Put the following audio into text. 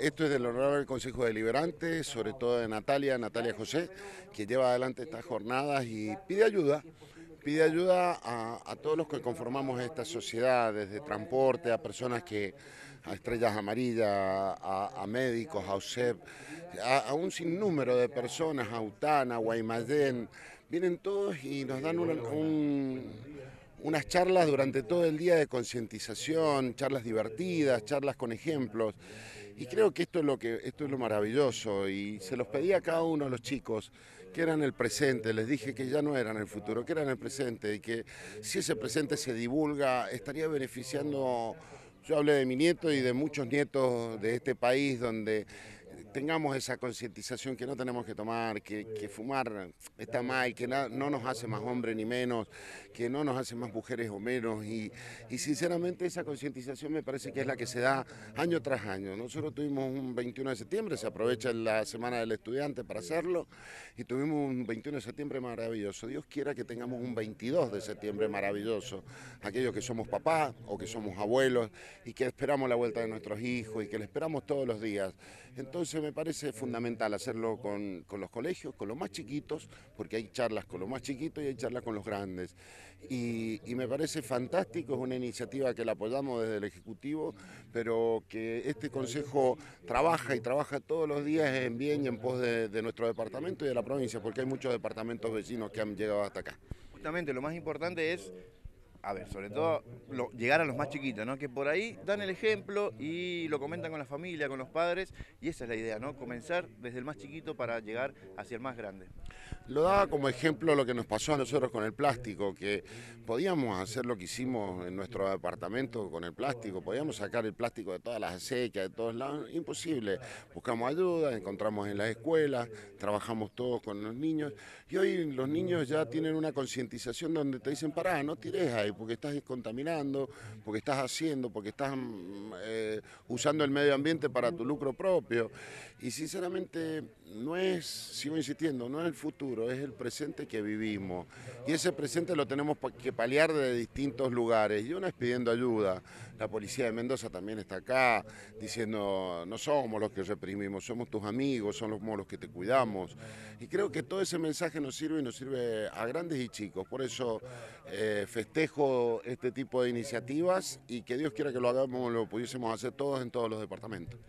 esto es del honorable Consejo Deliberante, sobre todo de Natalia, Natalia José, que lleva adelante estas jornadas y pide ayuda pide ayuda a, todos los que conformamos esta sociedad, desde transporte, a personas que, a estrellas amarillas, a, médicos, a USEP, a, un sinnúmero de personas, a a Guaymallén, vienen todos y nos dan unas charlas durante todo el día de concientización, charlas divertidas, charlas con ejemplos. Y creo que esto es lo que esto es lo maravilloso y se los pedí a cada uno de los chicos que eran el presente, les dije que ya no eran el futuro, que eran el presente y que si ese presente se divulga estaría beneficiando yo hablé de mi nieto y de muchos nietos de este país donde tengamos esa concientización que no tenemos que tomar, que, fumar está mal, que no nos hace más hombres ni menos, que no nos hace más mujeres o menos. Y, sinceramente esa concientización me parece que es la que se da año tras año. Nosotros tuvimos un 21 de septiembre, se aprovecha la Semana del Estudiante para hacerlo, y tuvimos un 21 de septiembre maravilloso. Dios quiera que tengamos un 22 de septiembre maravilloso. Aquellos que somos papás o que somos abuelos y que esperamos la vuelta de nuestros hijos y que le esperamos todos los días. Entonces me parece fundamental hacerlo con, los colegios, con los más chiquitos, porque hay charlas con los más chiquitos y hay charlas con los grandes. Y, me parece fantástico, es una iniciativa que la apoyamos desde el Ejecutivo, pero que este Consejo trabaja y trabaja todos los días en bien y en pos de, de nuestro departamento y de la provincia, porque hay muchos departamentos vecinos que han llegado hasta acá. Justamente, lo más importante es a ver, sobre todo llegar a los más chiquitos, ¿no? Que por ahí dan el ejemplo y lo comentan con la familia, con los padres, y esa es la idea, ¿no? Comenzar desde el más chiquito para llegar hacia el más grande. Lo daba como ejemplo lo que nos pasó a nosotros con el plástico, que podíamos hacer lo que hicimos en nuestro departamento con el plástico, podíamos sacar el plástico de todas las acequias, de todos lados, imposible. Buscamos ayuda, encontramos en las escuelas, trabajamos todos con los niños, y hoy los niños ya tienen una concientización donde te dicen, pará, no tires ahí porque estás descontaminando porque estás haciendo, porque estás mm, eh, usando el medio ambiente para tu lucro propio. Y sinceramente no es, sigo insistiendo, no es el futuro, es el presente que vivimos. Y ese presente lo tenemos que paliar de distintos lugares. Y una es pidiendo ayuda. La policía de Mendoza también está acá diciendo, no somos los que reprimimos, somos tus amigos, somos los que te cuidamos. Y creo que todo ese mensaje nos sirve y nos sirve a grandes y chicos. Por eso eh, festejo este tipo de iniciativas y que Dios quiera que lo hagamos, lo pudiésemos hacer todos en todos los departamentos.